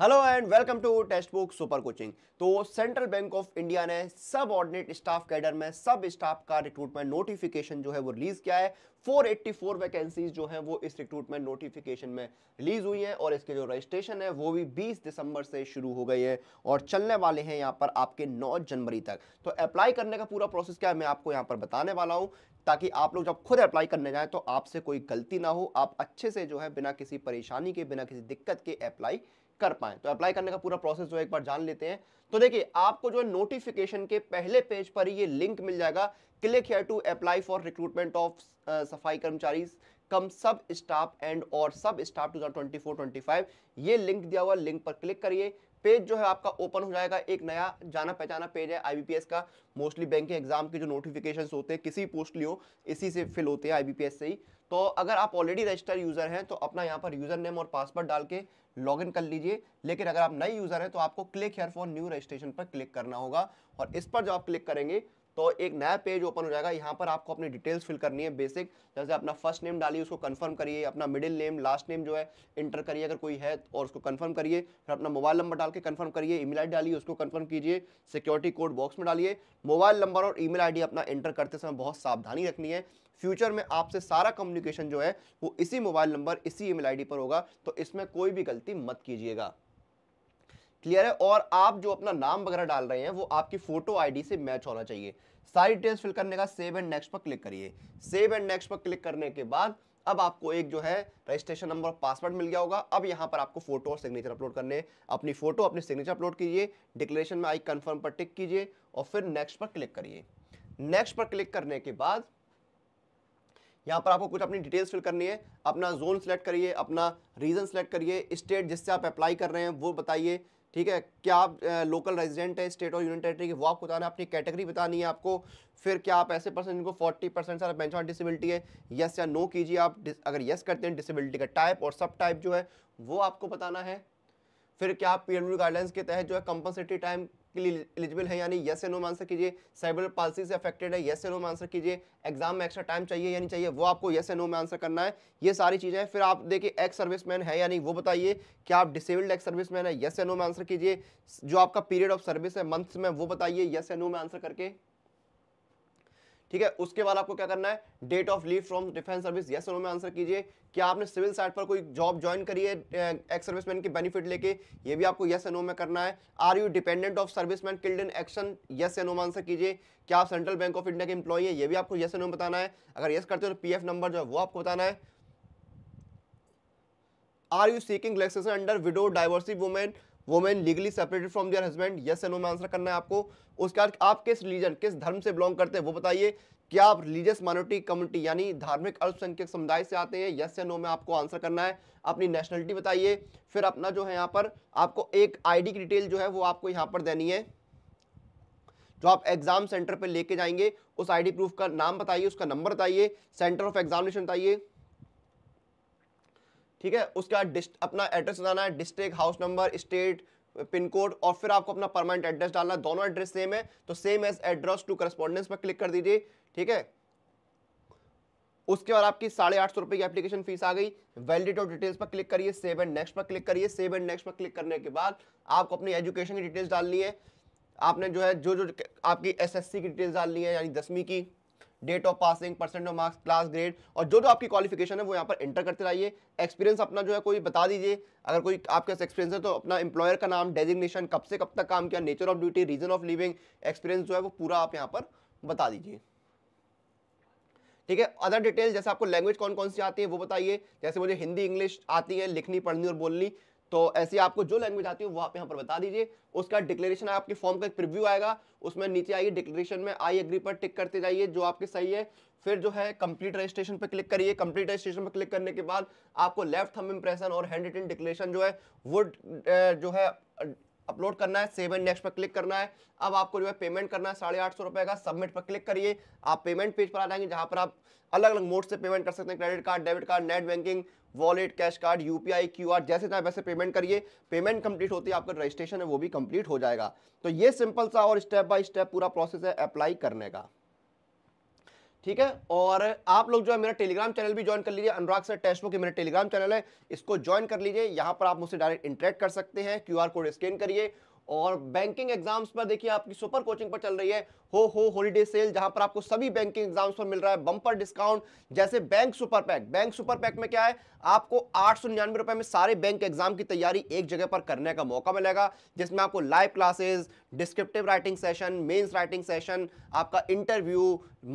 hello and welcome to Testbook super coaching तो central bank of India ने सब ordinate staff cadre में सब स्टाफ का रिक्रूटमेंट नोटिफिकेशन जो है वो रिलीज किया है 484 वैकेंसीज जो हैं वो इस रिक्रूटमेंट नोटिफिकेशन में रिलीज हुई हैं और इसके जो रजिस्ट्रेशन है वो भी 20 दिसंबर से शुरू हो गई है और चलने वाले हैं यहाँ पर आपके 9 जनवरी तक तो अप्लाई करने का पूरा प्रोसेस क्या है मैं आपको यहाँ पर बताने वाला हूँ ताकि आप लोग जब खुद अप्लाई करने जाएँ तो आपसे कोई गलती ना हो आप अच्छे से जो है बिना किसी परेशानी के बिना किसी दिक्कत के अप्लाई कर पाए तो अप्लाई करने का पूरा प्रोसेस जो है एक बार जान लेते हैं तो देखिए आपको जो है नोटिफिकेशन के पहले पेज पर ही ये लिंक मिल जाएगा click here to apply for recruitment of सफाई कर्मचारी कम सब स्टाफ एंड और सब स्टाफ टू थाउजेंड ये लिंक दिया हुआ लिंक पर क्लिक करिए पेज जो है आपका ओपन हो जाएगा एक नया जाना पहचाना पेज है आईबीपीएस का मोस्टली बैंक के एग्जाम के जो नोटिफिकेशन होते हैं किसी पोस्ट लियो इसी से फिल होते हैं आई से ही तो अगर आप ऑलरेडी रजिस्टर यूज़र हैं तो अपना यहाँ पर यूज़र नेम और पासवर्ड डाल के लॉगिन कर लीजिए लेकिन अगर आप नए यूज़र हैं तो आपको click here for new registration पर क्लिक करना होगा और इस पर जब आप क्लिक करेंगे तो एक नया पेज ओपन हो जाएगा यहाँ पर आपको अपनी डिटेल्स फिल करनी है बेसिक जैसे अपना फर्स्ट नेम डालिए उसको कंफर्म करिए अपना मिडिल नेम लास्ट नेम जो है इंटर करिए अगर कोई है और उसको कंफर्म करिए फिर अपना मोबाइल नंबर डाल के कंफर्म करिए ईमेल आई डालिए उसको कंफर्म कीजिए सिक्योरिटी कोड बॉक्स में डालिए मोबाइल नंबर और ईमेल आईडी अपना एंटर करते समय बहुत सावधानी रखनी है फ्यूचर में आपसे सारा कम्युनिकेशन जो है वो इसी मोबाइल नंबर इसी ईमेल आईडी पर होगा तो इसमें कोई भी गलती मत कीजिएगा क्लियर है और आप जो अपना नाम वगैरह डाल रहे हैं वो आपकी फोटो आईडी से मैच होना चाहिए सारी डिटेल्स फिल करने का सेव एंड नेक्स्ट पर क्लिक करिए सेव एंड नेक्स्ट पर क्लिक करने के बाद अब आपको एक जो है रजिस्ट्रेशन नंबर और पासवर्ड मिल गया होगा अब यहाँ पर आपको फोटो और सिग्नेचर अपलोड करने अपनी फोटो अपने सिग्नेचर अपलोड कीजिए डिक्लेरेशन में आई कन्फर्म पर टिक कीजिए और फिर नेक्स्ट पर क्लिक करिए नेक्स्ट पर क्लिक करने के बाद यहाँ पर आपको कुछ अपनी डिटेल्स फिल करनी है अपना जोन सेलेक्ट करिए अपना रीजन सेलेक्ट करिए स्टेट जिससे आप अप्लाई कर रहे हैं वो बताइए ठीक है क्या आप लोकल रेजिडेंट है स्टेट और यूनियन टेरेटरी के वो आपको बताना है अपनी कैटेगरी बतानी है आपको फिर क्या आप ऐसे पर्सन जिनको 40 परसेंट सारा बेंच ऑन डिसेबिलिटी है यस या नो कीजिए आप अगर यस करते हैं डिसेबिलिटी का टाइप और सब टाइप जो है वो आपको बताना है फिर क्या आप पी गाइडलाइंस के तहत जो है कंपनसेटरी टाइम के लिए एलिजिबल है यानी यस या नो आंसर कीजिए साइबर पॉलिसी से अफेक्टेड है यस या नो आंसर कीजिए एग्जाम में एक्स्ट्रा टाइम चाहिए यानी चाहिए वो आपको यस या नो में आंसर करना है ये सारी चीज़ें फिर आप देखिए एक्स सर्विस मैन है या नहीं वो बताइए क्या आप डिसेबल्ड एक्स सर्विस मैन है यस या नो में आंसर कीजिए जो आपका पीरियड ऑफ सर्विस है मंथ्स में वो बताइए येस या नो में आंसर करके ठीक है उसके बाद आपको क्या करना है date of leave from defence service yes में आंसर कीजिए क्या आपने सिविल साइड पर कोई जॉब ज्वाइन करी है एक्स सर्विसमैन की बेनिफिट लेके ये भी आपको यस एनो में करना है are you dependent of serviceman killed in action yes एनो में आंसर कीजिए क्या आप सेंट्रल बैंक ऑफ इंडिया के इंप्लॉई है ये भी आपको यस एनो में बताना है अगर यस करते हो तो पी नंबर जो है वो आपको बताना है are you seeking relaxation under widow diversity women women legally separated from their husband yes and no में आंसर करना है आपको उसके बाद आप किस रिलीजन किस धर्म से बिलोंग करते हैं वो बताइए क्या आप रिलीजियस माइनॉरिटी कम्युनिटी यानी धार्मिक अल्पसंख्यक समुदाय से आते हैं यस या नो में आपको आंसर करना है अपनी नेशनलिटी बताइए फिर अपना जो है यहाँ पर आपको एक आईडी की डिटेल जो है वो आपको यहाँ पर देनी है जो आप एग्जाम सेंटर पर लेके जाएंगे उस आईडी प्रूफ का नाम बताइए उसका नंबर बताइए सेंटर ऑफ एग्जामिनेशन बताइए ठीक है उसका डिस्ट अपना एड्रेस बताना है district house number state pin code और फिर आपको अपना परमानेंट एड्रेस डालना दोनों एड्रेस सेम है तो same as address to correspondence पर क्लिक कर दीजिए ठीक है उसके बाद आपकी साढ़े आठ सौ रुपये की एप्लीकेशन फीस आ गई वैलिडिटी और डिटेल्स पर क्लिक करिए सेव एंड नेक्स्ट पर क्लिक करिए सेव एंड नेक्स्ट पर क्लिक करने के बाद आपको अपनी एजुकेशन की डिटेल्स डालनी है आपने जो है जो जो आपकी एसएससी की डिटेल्स डालनी है यानी दसवीं की date of passing percent of marks class grade और जो जो आपकी क्वालिफिकेशन है वो यहाँ पर एंटर करते रहिए एक्सपीरियंस अपना जो है कोई बता दीजिए अगर कोई आपके पास एक्सपीरियंस है तो अपना एम्प्लॉयर का नाम डेजिग्नेशन कब से कब तक काम किया nature of duty reason of living experience जो है वो पूरा आप यहाँ पर बता दीजिए ठीक है अदर डिटेल जैसे आपको लैंग्वेज कौन कौन सी आती है वो बताइए जैसे मुझे हिंदी इंग्लिश आती है लिखनी पढ़नी और बोलनी तो ऐसी आपको जो लैंग्वेज आती है वो आप यहाँ पर बता दीजिए उसका डिक्लेरेशन आपके फॉर्म का एक प्रिव्यू आएगा उसमें नीचे आइए डिक्लेरेशन में आई एग्री पर टिक करते जाइए जो आपके सही है फिर जो है कंप्लीट रजिस्ट्रेशन पर क्लिक करिए कंप्लीट रजिस्ट्रेशन पर क्लिक करने के बाद आपको लेफ्ट थम इम्प्रेशन और हैंड रिटन डिक्लेरेशन जो है वो जो है अपलोड करना है सेवन नेक्स्ट पर क्लिक करना है अब आपको जो है पेमेंट करना है साढ़े आठ सौ रुपए का सबमिट पर क्लिक करिए आप पेमेंट पेज पर आ जाएंगे जहां पर आप अलग अलग मोड से पेमेंट कर सकते हैं credit card debit card net banking wallet cash card UPI QR जैसे चाहे वैसे पेमेंट करिए पेमेंट कंप्लीट होती है आपका रजिस्ट्रेशन है वो भी कंप्लीट हो जाएगा तो ये सिंपल सा और स्टेप बाय स्टेप पूरा प्रोसेस है अप्लाई करने का ठीक है और आप लोग जो है मेरा टेलीग्राम चैनल भी ज्वाइन कर लीजिए अनुराग सर टेस्ट बुक मेरा टेलीग्राम चैनल है इसको ज्वाइन कर लीजिए यहाँ पर आप मुझसे डायरेक्ट इंटरेक्ट कर सकते हैं क्यू कोड स्कैन करिए और बैंकिंग एग्जाम्स पर देखिए आपकी सुपर कोचिंग पर चल रही है हो हो होलीडे सेल जहां पर आपको सभी बैंकिंग एग्जाम्स पर मिल रहा है बम्पर डिस्काउंट जैसे bank super pack bank super pack में क्या है आपको आठ सौ निन्यानवे रुपए में सारे बैंक एग्जाम की तैयारी एक जगह पर करने का मौका मिलेगा जिसमें आपको live classes descriptive writing session mains writing session आपका interview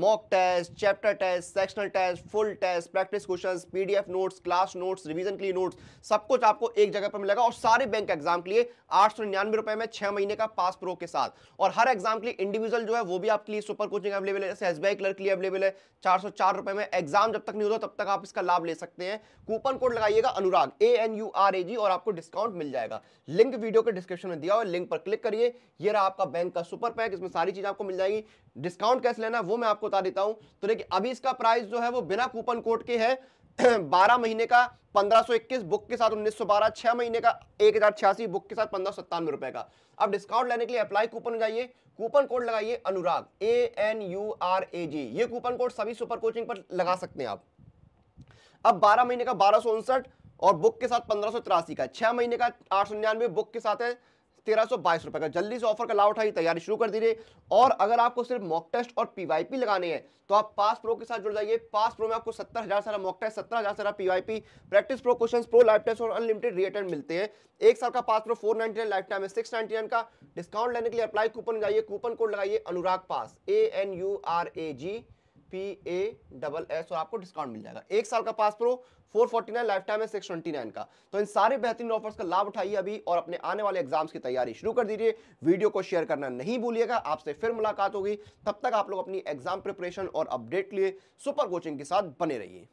mock test chapter test sectional test full test practice question PDF notes class notes revision के लिए नोट्स सब कुछ आपको एक जगह पर मिलेगा और सारे बैंक एग्जाम के लिए आठ सौ निन्यानवे रुपए में है छह महीने का पास प्रो के साथ और हर एग्जाम के लिए इंडिविजुअल जो है वो भी आपके लिए सुपर कोचिंग अवेलेबल है एस बी क्लर्क के लिए अवेलेबल है चार रुपए में एग्जाम जब तक नहीं होता तब तक आप इसका लाभ ले सकते हैं कूपन कोड लगाइएगा Anurag A N U R A G और आपको डिस्काउंट मिल जाएगा लिंक वीडियो के डिस्क्रिप्शन में दिया हुआ लिंक पर क्लिक करिए यह रहा आपका बैंक का सुपर पैक इसमें सारी चीज आपको मिल जाएगी डिस्काउंट कैसे लेना वो मैं आपको बता देता हूं तो देखिए अभी इसका प्राइस जो है वो बिना कूपन कोड के है बारह महीने का 1521 बुक के साथ 1912 छह महीने का एक बुक के साथ पंद्रह सत्तानवे रुपए का अब डिस्काउंट लेने के लिए अप्लाई कूपन जाइए कूपन कोड लगाइए Anurag A N U R A G ये कूपन कोड सभी सुपर कोचिंग पर लगा सकते हैं आप अब 12 महीने का बारह और बुक के साथ पंद्रह का छह महीने का आठ बुक के साथ है तेरह रुपए का जल्दी से ऑफर का लाभ उठाइए तैयारी शुरू कर दीजिए और अगर आपको सिर्फ मॉक टेस्ट और पीवाईपी लगाने हैं तो आप पास प्रो के साथ जुड़ जाइए पास प्रो में आपको सत्तर हजार सारा मॉक टेस्ट सत्तर हजार सारा PYP practice pro question pro life test और अनलिमिटेड रिटर्न मिलते हैं एक साल का pass pro four ninety nine lifetime है सिक्स नाइनटी नाइन का डिस्काउंट लेने के लिए अप्लाई कूपन जाइए कूपन कोड लगाइए Anurag pass A N U R A G P A double S और आपको डिस्काउंट मिल जाएगा एक साल का पास प्रो 449 लाइफ टाइम है नाइन का तो इन सारे बेहतरीन ऑफर्स का लाभ उठाइए अभी और अपने आने वाले एग्जाम्स की तैयारी शुरू कर दीजिए वीडियो को शेयर करना नहीं भूलिएगा आपसे फिर मुलाकात होगी तब तक आप लोग अपनी एग्जाम प्रिपरेशन और अपडेट लिए सुपर कोचिंग के साथ बने रहिए